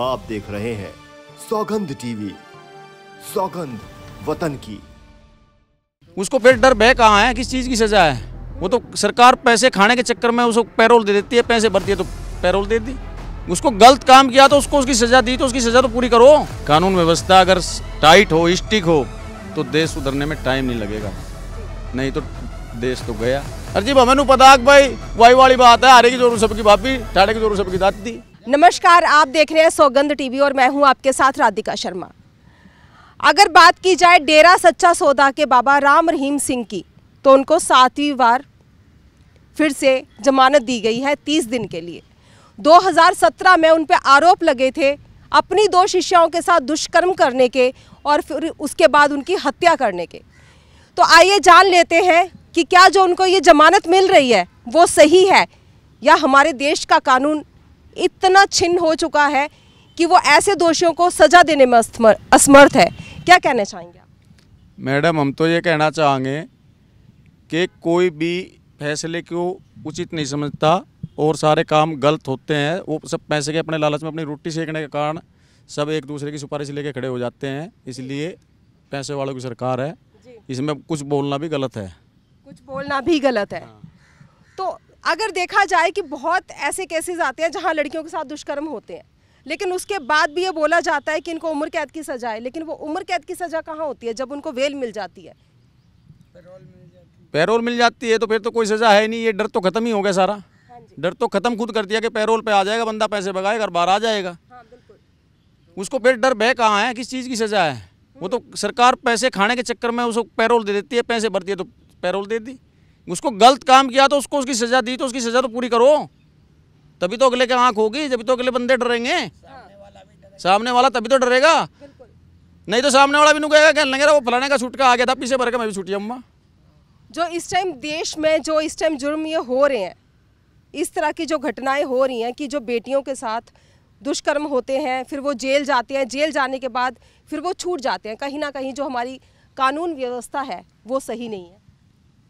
आप देख रहे हैं सौगंध टीवी सौगंध वतन की उसको फिर डर बह कहाँ है किस चीज़ की सजा है वो तो सरकार पैसे खाने के चक्कर में उसको पैरोल दे देती है पैसे भरती है तो पैरोल दे दी उसको गलत काम किया तो उसको उसकी सजा दी तो उसकी सजा तो पूरी करो कानून व्यवस्था अगर टाइट हो स्टिक हो तो देश सुधरने में टाइम नहीं लगेगा नहीं तो देश तो गया अरे जी हमें पता भाई वही वाली बात है हारे की जोरू सबकी भाभी टाड़े की जोरू सबकी दादी नमस्कार आप देख रहे हैं सौगंध टीवी और मैं हूं आपके साथ राधिका शर्मा अगर बात की जाए डेरा सच्चा सौदा के बाबा राम रहीम सिंह की तो उनको सातवीं बार फिर से जमानत दी गई है तीस दिन के लिए 2017 में उन पर आरोप लगे थे अपनी दो शिष्याओं के साथ दुष्कर्म करने के और फिर उसके बाद उनकी हत्या करने के तो आइए जान लेते हैं कि क्या जो उनको ये जमानत मिल रही है वो सही है या हमारे देश का कानून इतना छिन्न हो चुका है कि वो ऐसे दोषियों को सजा देने में असमर्थ है क्या कहना चाहेंगे आप मैडम हम तो ये कहना चाहेंगे कि कोई भी फैसले को उचित नहीं समझता और सारे काम गलत होते हैं वो सब पैसे के अपने लालच में अपनी रोटी सेकने के कारण सब एक दूसरे की सिफारिश लेके खड़े हो जाते हैं इसलिए पैसे वालों की सरकार है इसमें कुछ बोलना भी गलत है कुछ बोलना भी गलत है हाँ। अगर देखा जाए कि बहुत ऐसे केसेस आते हैं जहाँ लड़कियों के साथ दुष्कर्म होते हैं लेकिन उसके बाद भी ये बोला जाता है कि इनको उम्र कैद की सजा है लेकिन वो उम्र कैद की सजा कहाँ होती है जब उनको वेल मिल जाती है पैरोल मिल जाती है तो फिर तो कोई सजा है नहीं ये डर तो खत्म ही हो गया सारा हाँ डर तो खत्म खुद कर दिया कि पैरोल पे आ जाएगा बंदा पैसे भगाएगा और बाहर आ जाएगा हाँ, उसको फिर डर बह कहाँ है किस चीज़ की सजा है वो तो सरकार पैसे खाने के चक्कर में उसको पैरोल दे देती है पैसे भरती है तो पैरोल दे दी उसको गलत काम किया तो उसको उसकी सज़ा दी तो उसकी सज़ा तो पूरी करो तभी तो अगले की आँख होगी जब तो अगले बंदे डरेंगे सामने वाला तभी तो डरेगा नहीं तो सामने वाला भी नुकेगा कहने वो फलाने का छुटका आ गया था पीछे भर के मैं भी छुटी अम्मा जो इस टाइम देश में जो इस टाइम जुर्म ये हो रहे हैं इस तरह की जो घटनाएं हो रही हैं कि जो बेटियों के साथ दुष्कर्म होते हैं फिर वो जेल जाते हैं जेल जाने के बाद फिर वो छूट जाते हैं कहीं ना कहीं जो हमारी कानून व्यवस्था है वो सही नहीं है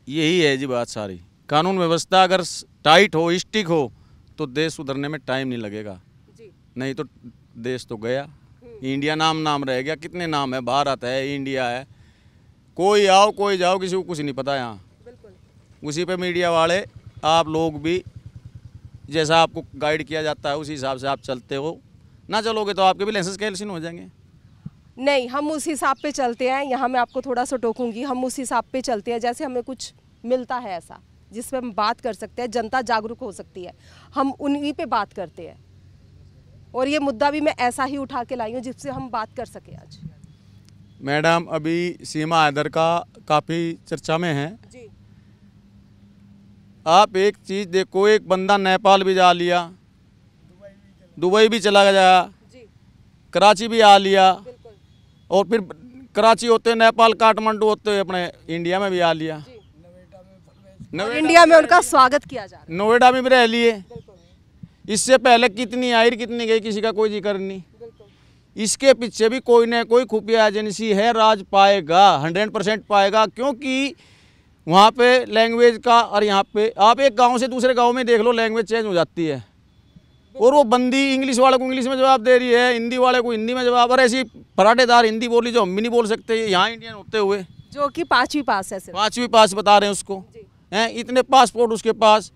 यही है जी बात सारी कानून व्यवस्था अगर टाइट हो स्टिक हो तो देश सुधरने में टाइम नहीं लगेगा नहीं तो देश तो गया हम्म। इंडिया नाम नाम रह गया कितने नाम है भारत है इंडिया है कोई आओ कोई जाओ किसी को कुछ नहीं पता यहाँ उसी पे मीडिया वाले आप लोग भी जैसा आपको गाइड किया जाता है उसी हिसाब से आप चलते हो ना चलोगे तो आपके भी लाइसेंस कैंसिल हो जाएंगे नहीं हम उस हिसाब पे चलते हैं यहाँ मैं आपको थोड़ा सा टोकूंगी हम उस हिसाब पे चलते हैं जैसे हमें कुछ मिलता है ऐसा जिस पर हम बात कर सकते हैं जनता जागरूक हो सकती है हम उन्हीं पे बात करते हैं और ये मुद्दा भी मैं ऐसा ही उठा के लाई हूँ जिससे हम बात कर सकें आज मैडम अभी सीमा आदर का काफ़ी चर्चा में है जी आप एक चीज़ देखो एक बंदा नेपाल भी जा लिया दुबई भी चला गया कराची भी आ लिया और फिर कराची होते नेपाल काठमांडू होते अपने इंडिया में भी आ लिया इंडिया में उनका स्वागत किया जा रहा है नोएडा में भी रह लिए इससे पहले कितनी आयर कितनी गई किसी का कोई जिक्र नहीं इसके पीछे भी कोई ना कोई खुफिया एजेंसी है राज पाएगा हंड्रेड परसेंट पाएगा क्योंकि वहाँ पे लैंग्वेज का और यहाँ पे आप एक गांव से दूसरे गांव में देख लो लैंग्वेज चेंज हो जाती है और वो बंदी इंग्लिश वाले को इंग्लिश में जवाब दे रही है हिंदी वाले को हिंदी में जवाब और ऐसी पराठेदार हिंदी बोली जो हम भी नहीं बोल सकते यहाँ इंडियन होते हुए जो कि पाँचवीं पास है पाँचवीं पास बता रहे हैं उसको हैं इतने पासपोर्ट उसके पास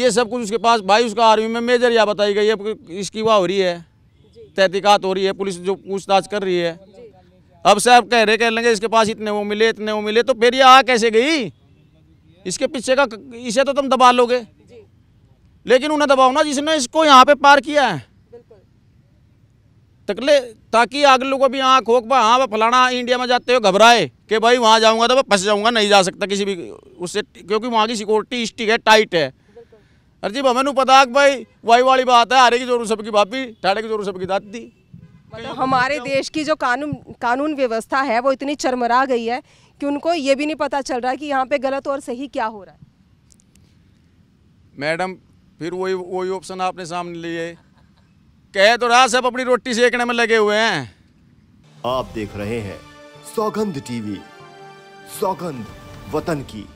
ये सब कुछ उसके पास भाई उसका आर्मी में मेजर या बताई गई है इसकी वाह हो रही है तहतीकत हो रही है पुलिस जो पूछताछ कर रही है अब साहब कह रहे कह लेंगे इसके पास इतने वो मिले इतने वो मिले तो फिर ये आ कैसे गई इसके पीछे का इसे तो तुम दबा लोगे लेकिन उन्हें दबाओ ना जिसने इसको यहाँ पे पार किया है तकले ताकि अगले को भी यहाँ होक पा हाँ फलाना इंडिया में जाते हो घबराए कि भाई वहाँ जाऊँगा तो मैं फंस जाऊँगा नहीं जा सकता किसी भी उससे क्योंकि वहाँ की सिक्योरिटी स्टिक है टाइट है अरे जी हमें पता भाई वही वाली बात है हारे की जोरू सबकी भाभी ठाड़े की जोरू सबकी दादी मतलब हमारे देश की जो कानून कानून व्यवस्था है वो इतनी चरमरा गई है कि उनको ये भी नहीं पता चल रहा है कि यहाँ पे गलत और सही क्या हो रहा है मैडम फिर वही वही ऑप्शन आपने सामने लिए कहे तो रहा सब अपनी रोटी सेकने में लगे हुए हैं आप देख रहे हैं सौगंध टीवी सौगंध वतन की